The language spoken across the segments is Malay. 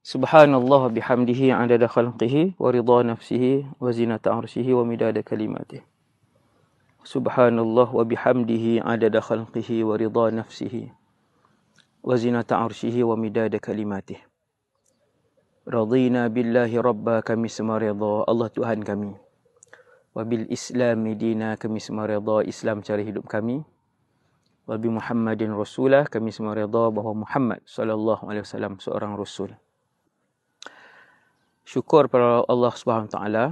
Subhanallah bihamdihi adada khalqihi wa ridha nafsihi wa zinata arshihi wa midada kalimatihi. Subhanallah wa bihamdihi adada khalqihi wa ridha nafsihi wa zinata arshihi wa midada kalimatihi. Radina billahi rabba kami semua redha Allah Tuhan kami. Wa bil Islam dina kami semua redha Islam cara hidup kami. Wa bi Muhammadin rasulah kami semua redha bahwa Muhammad sallallahu alaihi wasallam seorang rasul syukur kepada Allah Subhanahu Wa Taala.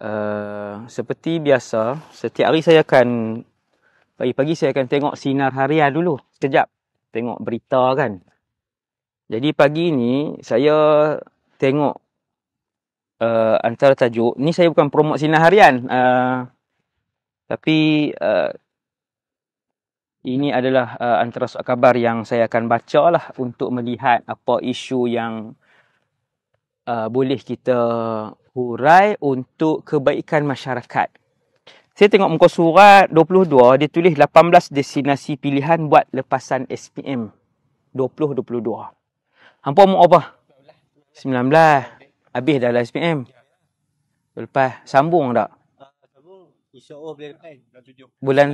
Uh, seperti biasa, setiap hari saya akan pagi-pagi saya akan tengok sinar harian dulu. Sekejap tengok berita kan. Jadi pagi ini saya tengok uh, antara tajuk. Ni saya bukan promote sinar harian. Uh, tapi uh, ini adalah uh, antara surat khabar yang saya akan baca lah untuk melihat apa isu yang uh, boleh kita hurai untuk kebaikan masyarakat. Saya tengok muka surat 22, dia tulis 18 destinasi pilihan buat lepasan SPM 2022. Hampa mau apa? 19. Habis dah lah SPM. Lepas, sambung tak? InsyaAllah boleh depan Bulan tujuh Bulan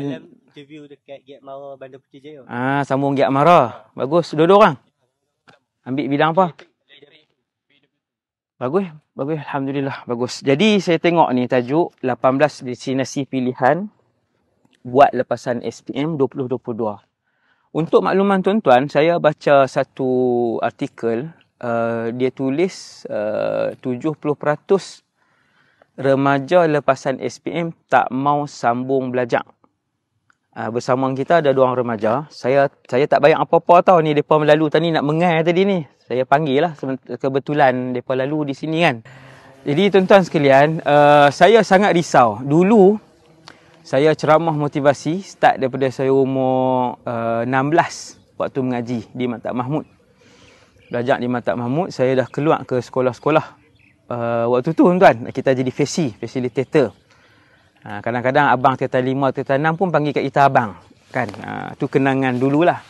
Interview dekat Giat Mara Bandar Putih Jaya Ah, sambung Giat Mara Bagus Dua-dua orang Ambil bidang apa? Bagus, bagus. Alhamdulillah, bagus. Jadi saya tengok ni tajuk 18 destinasi pilihan buat lepasan SPM 2022. Untuk makluman tuan-tuan, saya baca satu artikel uh, dia tulis uh, 70% remaja lepasan SPM tak mau sambung belajar. Ah, bersama kita ada dua orang remaja. Saya saya tak bayang apa-apa tau ni depa melalu tadi nak mengai tadi ni. Saya panggil lah kebetulan depa lalu di sini kan. Jadi tuan-tuan sekalian, uh, saya sangat risau. Dulu saya ceramah motivasi start daripada saya umur uh, ah, 16 waktu mengaji di Matak Mahmud. Belajar di Matak Mahmud, saya dah keluar ke sekolah-sekolah. Uh, waktu tu tuan-tuan, kita jadi FACI, facilitator. Ah, kadang-kadang abang tetan lima, tetan enam pun panggil kat kita abang. Kan? Uh, tu kenangan dululah.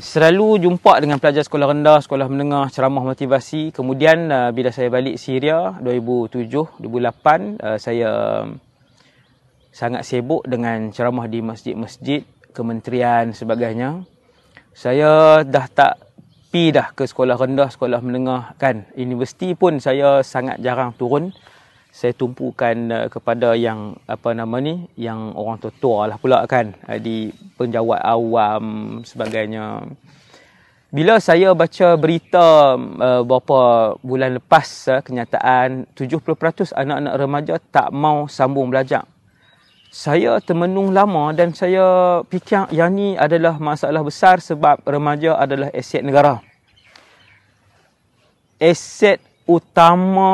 Selalu jumpa dengan pelajar sekolah rendah, sekolah menengah, ceramah motivasi. Kemudian ah, bila saya balik Syria 2007-2008, saya um, sangat sibuk dengan ceramah di masjid-masjid, kementerian sebagainya. Saya dah tak pi dah ke sekolah rendah, sekolah menengah kan. Universiti pun saya sangat jarang turun saya tumpukan uh, kepada yang apa nama ni yang orang tua lah pula kan uh, di penjawat awam sebagainya bila saya baca berita uh, beberapa bulan lepas uh, kenyataan 70% anak-anak remaja tak mau sambung belajar saya termenung lama dan saya fikir yang ni adalah masalah besar sebab remaja adalah aset negara aset utama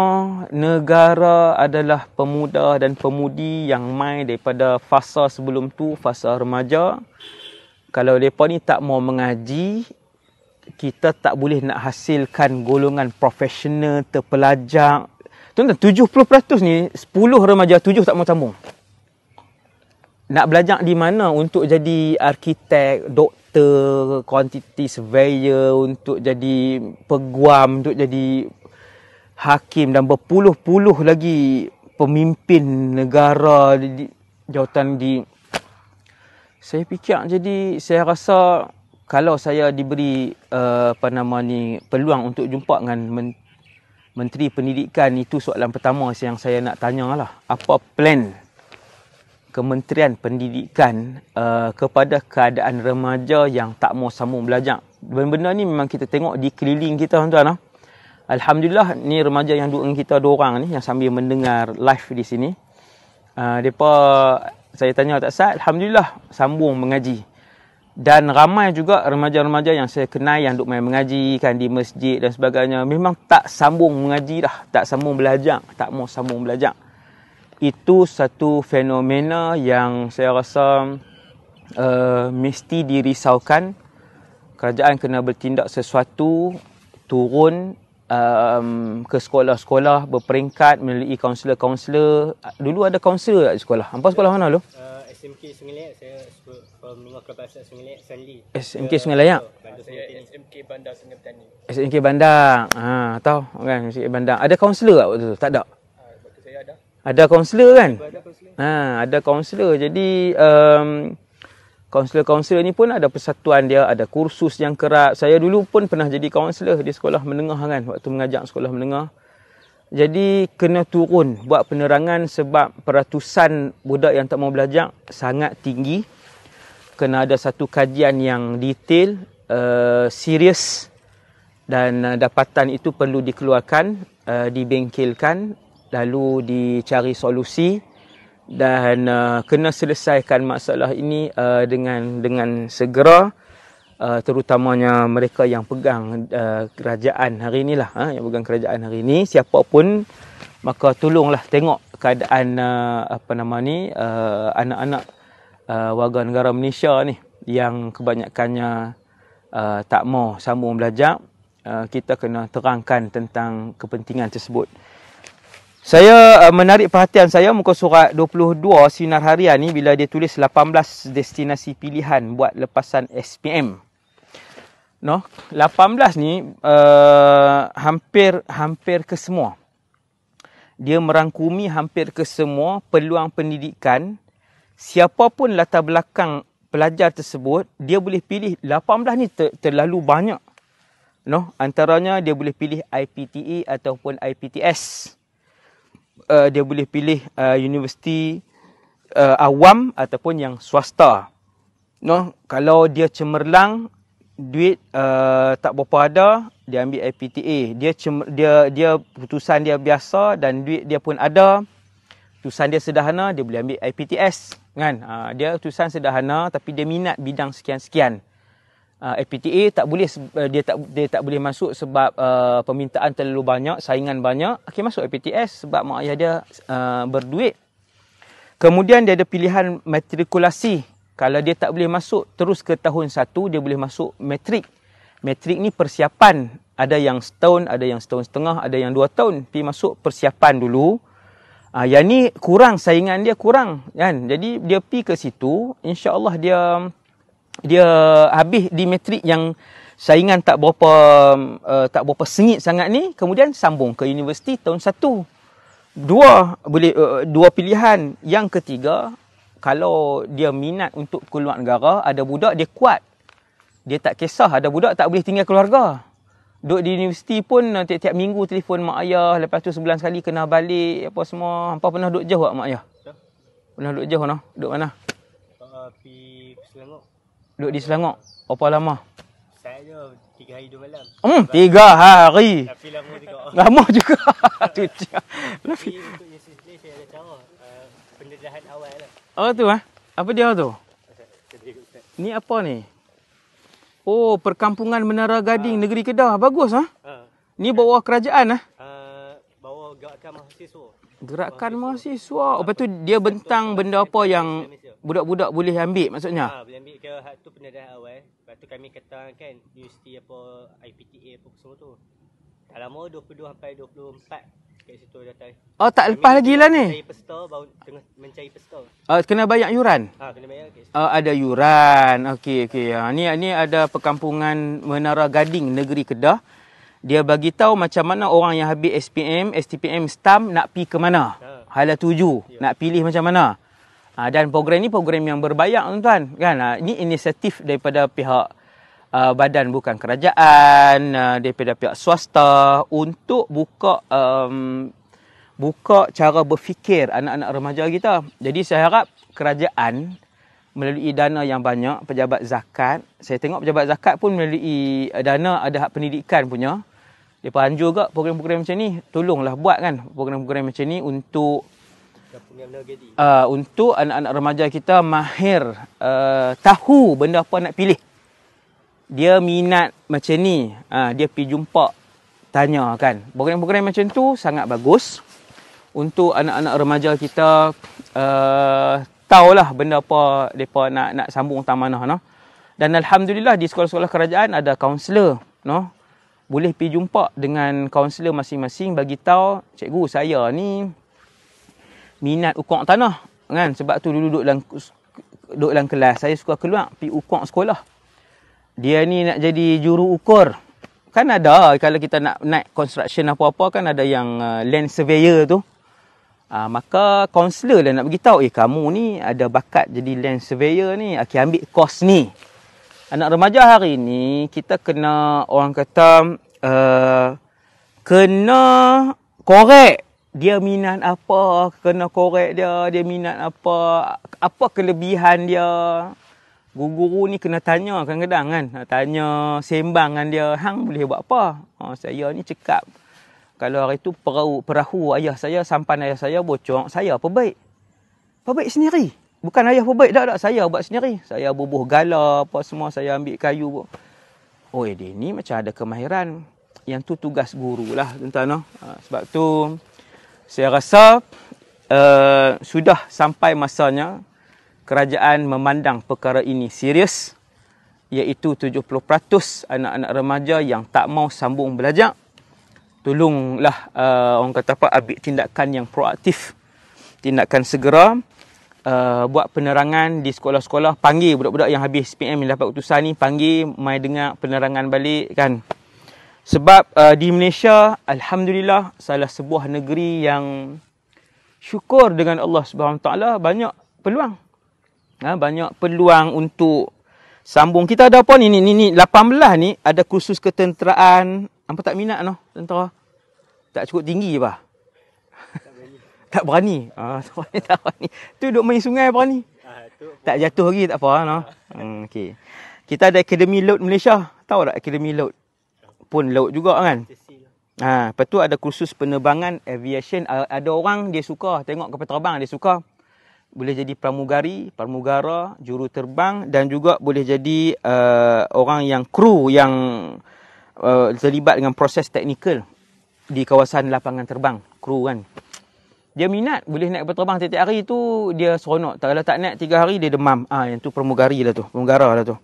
negara adalah pemuda dan pemudi yang mai daripada fasa sebelum tu fasa remaja kalau mereka ni tak mau mengaji kita tak boleh nak hasilkan golongan profesional terpelajar tuan-tuan 70% ni 10 remaja 7 tak mau sambung nak belajar di mana untuk jadi arkitek, doktor, quantity surveyor, untuk jadi peguam, untuk jadi hakim dan berpuluh-puluh lagi pemimpin negara di jawatan di saya fikir jadi saya rasa kalau saya diberi uh, apa nama ni peluang untuk jumpa dengan men- menteri pendidikan itu soalan pertama yang saya nak tanya lah. apa plan kementerian pendidikan uh, kepada keadaan remaja yang tak mau sambung belajar benda-benda ni memang kita tengok di keliling kita tuan-tuan ha? Lah. Alhamdulillah ni remaja yang dua kita dua orang ni yang sambil mendengar live di sini. Ah uh, depa saya tanya tak sat, alhamdulillah sambung mengaji. Dan ramai juga remaja-remaja yang saya kenal yang duk main mengaji kan di masjid dan sebagainya memang tak sambung mengaji dah, tak sambung belajar, tak mau sambung belajar. Itu satu fenomena yang saya rasa uh, mesti dirisaukan. Kerajaan kena bertindak sesuatu turun um, ke sekolah-sekolah berperingkat melalui kaunselor-kaunselor. Dulu ada kaunselor tak di sekolah? Hampa sekolah mana dulu? Uh, SMK ya? Sungai Layak. Saya sekolah Menengah Kelab Sungai SMK Sungai Layak? SMK Bandar Sungai Petani. SMK Bandar. Ha, tahu kan SMK Bandar. Ada kaunselor tak waktu tu? Tak ah, saya ada. Ada kaunselor kan? Ada kaunselor. Ha, ada kaunselor. Jadi... Um, kaunselor-kaunselor ni pun ada persatuan dia, ada kursus yang kerap. Saya dulu pun pernah jadi kaunselor di sekolah menengah kan, waktu mengajar sekolah menengah. Jadi kena turun buat penerangan sebab peratusan budak yang tak mau belajar sangat tinggi. Kena ada satu kajian yang detail, uh, serius dan uh, dapatan itu perlu dikeluarkan, uh, dibengkelkan, lalu dicari solusi dan uh, kena selesaikan masalah ini uh, dengan dengan segera uh, terutamanya mereka yang pegang uh, kerajaan hari inilah uh, yang pegang kerajaan hari ini Siapapun pun maka tolonglah tengok keadaan uh, apa nama ni uh, anak-anak uh, warga negara Malaysia ni yang kebanyakannya uh, tak mau sambung belajar uh, kita kena terangkan tentang kepentingan tersebut saya uh, menarik perhatian saya muka surat 22 sinar harian ni bila dia tulis 18 destinasi pilihan buat lepasan SPM. No, 18 ni uh, hampir hampir ke semua. Dia merangkumi hampir ke semua peluang pendidikan siapapun latar belakang pelajar tersebut, dia boleh pilih 18 ni ter- terlalu banyak. No, antaranya dia boleh pilih IPTE ataupun IPTS uh, dia boleh pilih uh, universiti uh, awam ataupun yang swasta. No, kalau dia cemerlang duit uh, tak berapa ada, dia ambil IPTA. Dia cemer, dia dia putusan dia biasa dan duit dia pun ada. Putusan dia sederhana, dia boleh ambil IPTS kan. Uh, dia putusan sederhana tapi dia minat bidang sekian-sekian uh, ah, FPTA tak boleh uh, dia tak dia tak boleh masuk sebab uh, permintaan terlalu banyak, saingan banyak. Okey masuk FPTS sebab mak ayah dia uh, berduit. Kemudian dia ada pilihan matrikulasi. Kalau dia tak boleh masuk terus ke tahun 1, dia boleh masuk matrik. Matrik ni persiapan. Ada yang setahun, ada yang setahun setengah, ada yang dua tahun. Pergi masuk persiapan dulu. Ah, yang ni kurang, saingan dia kurang. Kan? Jadi dia pergi ke situ, insya Allah dia dia habis di matrik yang saingan tak berapa uh, tak berapa sengit sangat ni kemudian sambung ke universiti tahun satu dua boleh uh, dua pilihan yang ketiga kalau dia minat untuk keluar negara ada budak dia kuat dia tak kisah ada budak tak boleh tinggal keluarga duduk di universiti pun eh, tiap-tiap minggu telefon mak ayah lepas tu sebulan sekali kena balik apa semua hampa pernah duduk jauh tak mak ayah pernah duduk jauh noh duduk mana Duduk di Selangor. Berapa lama? Saya tiga hari dua malam. Hmm, Sebab tiga hari. Tapi lama juga. Lama juga. Tu Tapi untuk Yesus ni saya ada cara. Uh, Pendedahan awal lah. Apa tu eh? Apa dia tu? ni apa ni? Oh, perkampungan Menara Gading, uh. Negeri Kedah. Bagus ha? ah. Ha? Uh. Ni bawah kerajaan ah. Eh? Gerakan mahasiswa. Gerakan mahasiswa. mahasiswa. Lepas tu dia bentang benda apa yang budak-budak boleh ambil maksudnya? Ha, boleh ambil ke hak tu pendedah awal. Lepas tu kami kata kan universiti apa IPTA apa semua tu. Tak lama 22 sampai 24 kat situ datang. Oh tak kami lepas lagi lah ni. Mencari peserta baru tengah mencari peserta. Uh, oh, kena bayar yuran. Ha kena bayar kat situ. Uh, ada yuran. Okey okey. Ha ni ni ada perkampungan Menara Gading Negeri Kedah. Dia bagi tahu macam mana orang yang habis SPM, STPM, STAM nak pi ke mana. Ha. Hala tuju. Ya. Nak pilih macam mana. Ha, dan program ini program yang berbayar tuan-tuan. Kan? Ha, ah, ini inisiatif daripada pihak uh, badan bukan kerajaan, uh, daripada pihak swasta untuk buka um, buka cara berfikir anak-anak remaja kita. Jadi saya harap kerajaan melalui dana yang banyak, pejabat zakat. Saya tengok pejabat zakat pun melalui eh, dana ada hak pendidikan punya. Dia anjur juga program-program macam ni. Tolonglah buat kan program-program macam ni untuk uh, untuk anak-anak remaja kita mahir uh, tahu benda apa nak pilih. Dia minat macam ni, uh, dia pergi jumpa, tanya kan. Program-program macam tu sangat bagus untuk anak-anak remaja kita uh, tahulah benda apa mereka nak nak sambung tamat mana. No? Dan Alhamdulillah di sekolah-sekolah kerajaan ada kaunselor. No? boleh pergi jumpa dengan kaunselor masing-masing bagi tahu cikgu saya ni minat ukur tanah kan sebab tu dulu duduk dalam duduk dalam kelas saya suka keluar pi ukur sekolah dia ni nak jadi juru ukur kan ada kalau kita nak naik construction apa-apa kan ada yang uh, land surveyor tu uh, maka kaunselor lah nak tahu, eh kamu ni ada bakat jadi land surveyor ni ah, okay, ambil kos ni anak remaja hari ni kita kena orang kata uh, kena korek dia minat apa kena korek dia dia minat apa apa kelebihan dia guru-guru ni kena tanya kadang-kadang kan tanya sembangan dia hang boleh buat apa ha, saya ni cekap kalau hari tu perahu, perahu ayah saya sampan ayah saya bocor saya apa baik apa baik sendiri bukan ayah apa baik tak tak saya buat sendiri saya bubuh gala apa semua saya ambil kayu oh dia ni macam ada kemahiran yang tu tugas guru lah tuan no? ha, sebab tu saya rasa uh, sudah sampai masanya kerajaan memandang perkara ini serius iaitu 70% anak-anak remaja yang tak mau sambung belajar tolonglah uh, orang kata apa ambil tindakan yang proaktif tindakan segera uh, buat penerangan di sekolah-sekolah panggil budak-budak yang habis SPM yang dapat keputusan ni panggil mai dengar penerangan balik kan sebab uh, di Malaysia, Alhamdulillah, salah sebuah negeri yang syukur dengan Allah SWT, banyak peluang. Ha, banyak peluang untuk sambung. Kita ada apa ni? ni, ni, ni 18 ni ada kursus ketenteraan. Apa tak minat no? Tentera? Tak cukup tinggi je bah? Tak berani. Ah, tak berani. Ha, tak berani. Tu duduk main sungai berani. tak jatuh lagi tak apa. No? Hmm, okay. Kita ada Akademi Laut Malaysia. Tahu tak Akademi Laut? pun laut juga kan. Lah. Ha, lepas tu ada kursus penerbangan aviation. Ada orang dia suka tengok kapal terbang dia suka. Boleh jadi pramugari, pramugara, juruterbang dan juga boleh jadi uh, orang yang kru yang uh, terlibat dengan proses teknikal di kawasan lapangan terbang. Kru kan. Dia minat boleh naik kapal terbang tiap hari tu dia seronok. Kalau tak naik tiga hari dia demam. Ah ha, yang tu pramugari lah tu, pramugara lah tu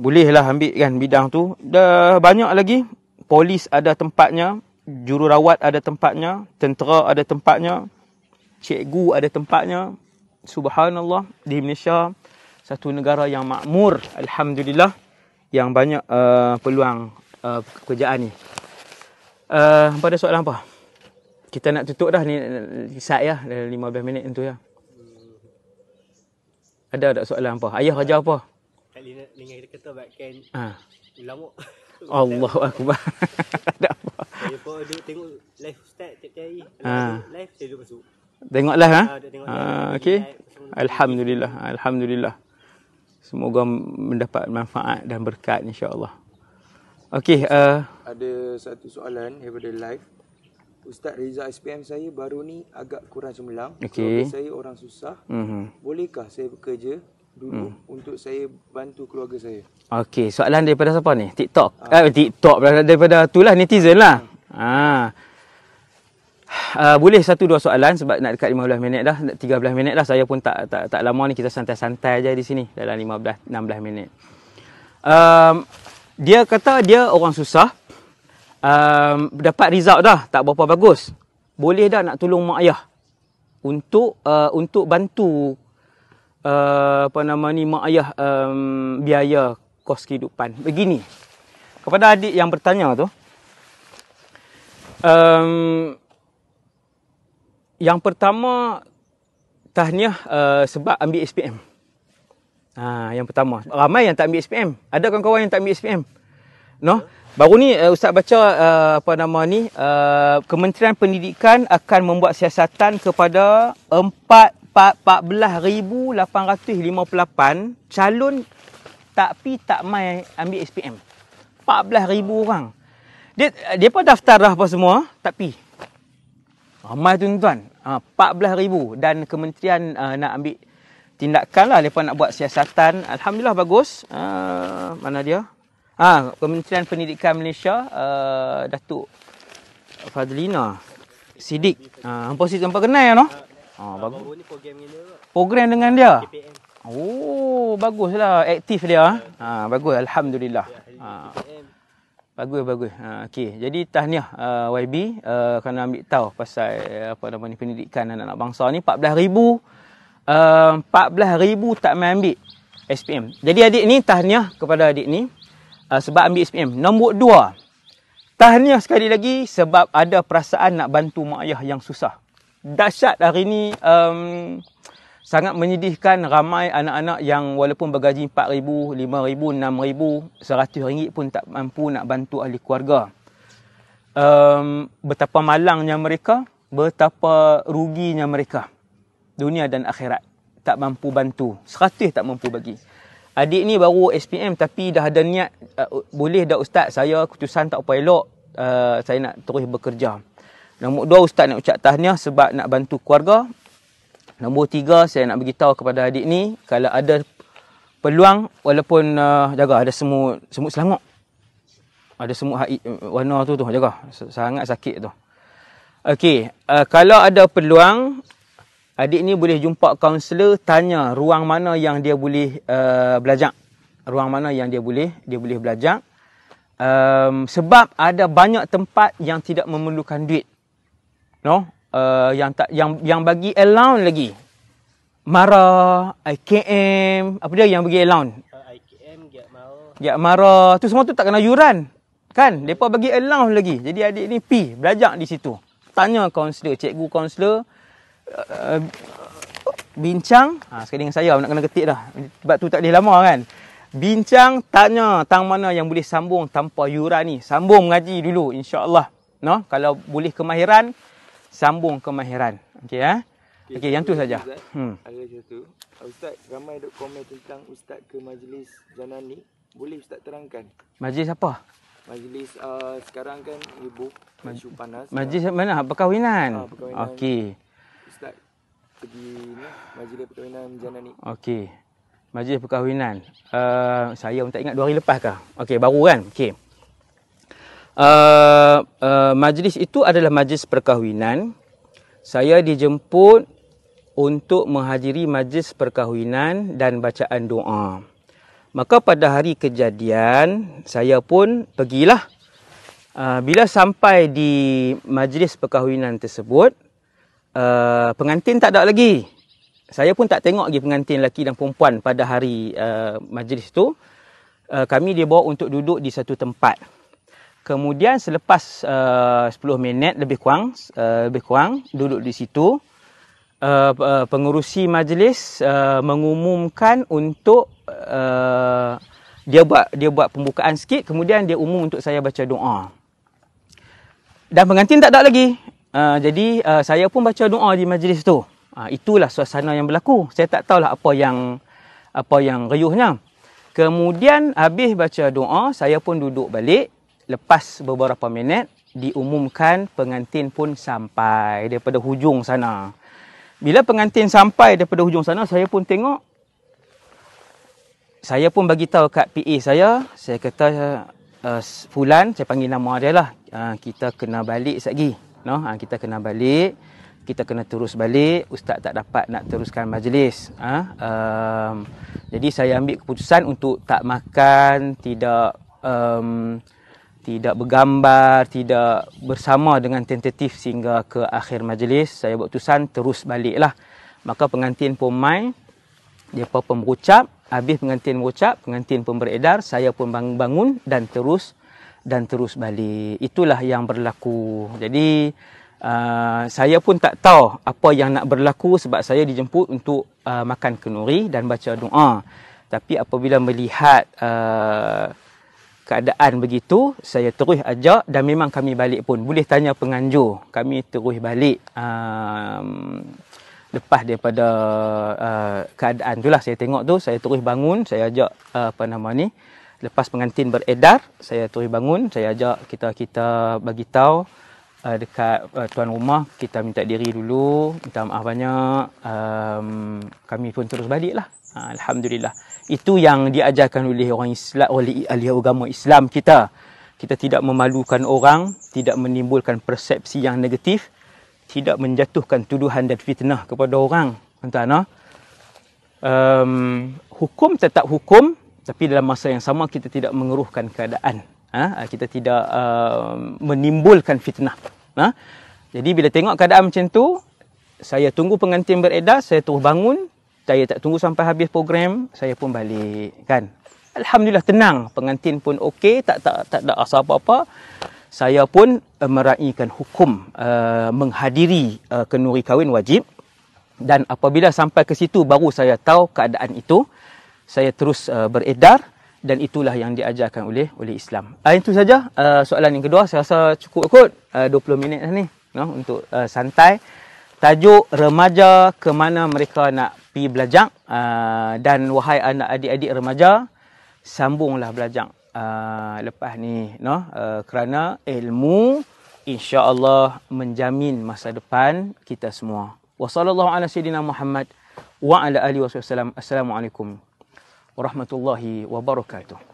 bolehlah ambil kan bidang tu. Dah banyak lagi. Polis ada tempatnya. Jururawat ada tempatnya. Tentera ada tempatnya. Cikgu ada tempatnya. Subhanallah. Di Malaysia, satu negara yang makmur. Alhamdulillah. Yang banyak uh, peluang uh, pekerjaan ni. Uh, pada soalan apa? Kita nak tutup dah ni. Isat ya. 15 minit tu ya. Ada tak soalan apa? Ayah kerja apa? Ayah kerja apa? Kan dengan kita kata webcam ha. ulama Allah Akbar tak apa saya pun duduk tengok live ustaz tiap hari ha. live saya duduk masuk tengok ha? ha, ha okay. Alhamdulillah Alhamdulillah semoga mendapat manfaat dan berkat insyaAllah Okey, uh, ada satu soalan daripada live. Ustaz Riza SPM saya baru ni agak kurang cemerlang. Okay. So saya orang susah. Mm-hmm. Bolehkah saya bekerja dulu hmm. untuk saya bantu keluarga saya. Okey, soalan daripada siapa ni? TikTok. Ah. Eh TikTok daripada itulah netizen lah. Hmm. Ah. Uh, boleh satu dua soalan sebab nak dekat 15 minit dah 13 minit dah saya pun tak tak tak lama ni kita santai-santai aja di sini dalam 15 16 minit. Um dia kata dia orang susah. Um dapat result dah tak berapa bagus. Boleh dah nak tolong mak ayah untuk uh, untuk bantu uh, apa nama ni mak ayah um, biaya kos kehidupan. Begini. Kepada adik yang bertanya tu. Um, yang pertama tahniah uh, sebab ambil SPM. Ha, yang pertama. Ramai yang tak ambil SPM. Ada kawan-kawan yang tak ambil SPM. No? Baru ni uh, ustaz baca uh, apa nama ni uh, Kementerian Pendidikan akan membuat siasatan kepada empat 14,858 calon tak pi tak mai ambil SPM. 14,000 orang. Dia dia pun daftar dah apa semua, tak pi. Ramai ah, tuan-tuan. Ha, ah, 14,000 dan kementerian uh, nak ambil tindakan lah. Mereka nak buat siasatan. Alhamdulillah bagus. Uh, mana dia? Ha, kementerian Pendidikan Malaysia, uh, Datuk Fadlina. Sidik. Uh, hampa, hampa kenal ya no? Ha, ah, bagus. Baru ni program dengan dia. Program dengan dia? KPM. Oh, baguslah. Aktif dia. Yeah. Ha, ya. ah, bagus. Alhamdulillah. Ya, ah Bagus, bagus. Ha, ah, okay. Jadi tahniah uh, ah, YB uh, kerana ambil tahu pasal eh, apa nama ni pendidikan anak-anak bangsa ni. 14,000 uh, 14,000 tak main ambil SPM. Jadi adik ni tahniah kepada adik ni uh, sebab ambil SPM. Nombor dua, tahniah sekali lagi sebab ada perasaan nak bantu mak ayah yang susah dahsyat hari ini um, sangat menyedihkan ramai anak-anak yang walaupun bergaji RM4,000, RM5,000, RM6,000, RM100 pun tak mampu nak bantu ahli keluarga. Um, betapa malangnya mereka, betapa ruginya mereka. Dunia dan akhirat tak mampu bantu. RM100 tak mampu bagi. Adik ni baru SPM tapi dah ada niat uh, boleh dah ustaz saya keputusan tak apa elok uh, saya nak terus bekerja. Nombor dua ustaz nak ucap tahniah sebab nak bantu keluarga. Nombor tiga saya nak beritahu kepada adik ni kalau ada peluang walaupun uh, jaga ada semut semut selangok. Ada semut hai, uh, warna tu tu jaga sangat sakit tu. Okey, uh, kalau ada peluang adik ni boleh jumpa kaunselor tanya ruang mana yang dia boleh uh, belajar. Ruang mana yang dia boleh dia boleh belajar. Um, sebab ada banyak tempat yang tidak memerlukan duit no uh, yang tak yang yang bagi allowance lagi mara, IKM apa dia yang bagi allowance uh, IKM giat mara. giat marah tu semua tu tak kena yuran kan depa bagi allowance lagi jadi adik ni pi belajar di situ tanya kaunselor cikgu kaunselor uh, bincang ha, sekali dengan saya nak kena ketik dah sebab tu tak boleh lama kan bincang tanya tang mana yang boleh sambung tanpa yuran ni sambung mengaji dulu insyaallah no kalau boleh kemahiran sambung kemahiran. Okey ya. Okey, okay, yang tu saja. Hmm. Ada satu. Ustaz ramai dok komen tentang ustaz ke majlis ni. Boleh ustaz terangkan? Majlis apa? Majlis uh, sekarang kan ibu Maj- isu panas. Majlis lah. mana? Perkahwinan. Ah, Okey. Ustaz pergi ni majlis perkahwinan ni. Okey. Majlis perkahwinan. Uh, saya pun tak ingat dua hari lepas kah? Okey, baru kan? Okey uh, uh, majlis itu adalah majlis perkahwinan. Saya dijemput untuk menghadiri majlis perkahwinan dan bacaan doa. Maka pada hari kejadian, saya pun pergilah. Uh, bila sampai di majlis perkahwinan tersebut, uh, pengantin tak ada lagi. Saya pun tak tengok lagi pengantin lelaki dan perempuan pada hari uh, majlis itu. Uh, kami dibawa untuk duduk di satu tempat. Kemudian selepas uh, 10 minit lebih kurang, uh, lebih kurang duduk di situ, uh, uh, majlis uh, mengumumkan untuk uh, dia buat dia buat pembukaan sikit, kemudian dia umum untuk saya baca doa. Dan pengantin tak ada lagi. Uh, jadi uh, saya pun baca doa di majlis tu. Uh, itulah suasana yang berlaku. Saya tak tahulah apa yang apa yang riuhnya. Kemudian habis baca doa, saya pun duduk balik lepas beberapa minit diumumkan pengantin pun sampai daripada hujung sana. Bila pengantin sampai daripada hujung sana, saya pun tengok. Saya pun bagi tahu kat PA saya, saya kata uh, Fulan, saya panggil nama dia lah. Uh, kita kena balik lagi. No, uh, kita kena balik. Kita kena terus balik. Ustaz tak dapat nak teruskan majlis. Uh, um, jadi saya ambil keputusan untuk tak makan, tidak um, tidak bergambar, tidak bersama dengan tentatif sehingga ke akhir majlis. Saya buat tusan terus baliklah. Maka pengantin pun mai, dia pun berucap. Habis pengantin berucap, pengantin pun beredar, saya pun bangun dan terus dan terus balik. Itulah yang berlaku. Jadi uh, saya pun tak tahu apa yang nak berlaku sebab saya dijemput untuk uh, makan kenuri dan baca doa. Tapi apabila melihat uh, keadaan begitu, saya terus ajak dan memang kami balik pun. Boleh tanya penganjur. Kami terus balik um, lepas daripada uh, keadaan tu lah. Saya tengok tu, saya terus bangun, saya ajak uh, apa nama ni. Lepas pengantin beredar, saya terus bangun, saya ajak kita kita bagi tahu uh, dekat uh, tuan rumah kita minta diri dulu, minta maaf banyak. Um, kami pun terus balik lah. Uh, Alhamdulillah. Itu yang diajarkan oleh orang Islam oleh ahli agama Islam kita. Kita tidak memalukan orang, tidak menimbulkan persepsi yang negatif, tidak menjatuhkan tuduhan dan fitnah kepada orang. Tuan-tuan, um, hukum tetap hukum tapi dalam masa yang sama kita tidak mengeruhkan keadaan. Ha? Kita tidak uh, menimbulkan fitnah. Ha? Jadi bila tengok keadaan macam tu, saya tunggu pengantin beredar, saya terus bangun, saya tak tunggu sampai habis program, saya pun balik kan. Alhamdulillah tenang, pengantin pun okey, tak tak tak ada asal apa-apa. Saya pun uh, meraihkan hukum uh, menghadiri uh, eh, kenduri kahwin wajib dan apabila sampai ke situ baru saya tahu keadaan itu saya terus uh, beredar dan itulah yang diajarkan oleh oleh Islam. Uh, itu saja uh, soalan yang kedua saya rasa cukup kot uh, 20 minit dah ni no untuk uh, santai tajuk remaja ke mana mereka nak pi belajar uh, dan wahai anak adik-adik remaja sambunglah belajar uh, lepas ni no uh, kerana ilmu insya-Allah menjamin masa depan kita semua. Wassallallahu ala sayidina Muhammad wa ala alihi wasallam. Assalamualaikum warahmatullahi wabarakatuh.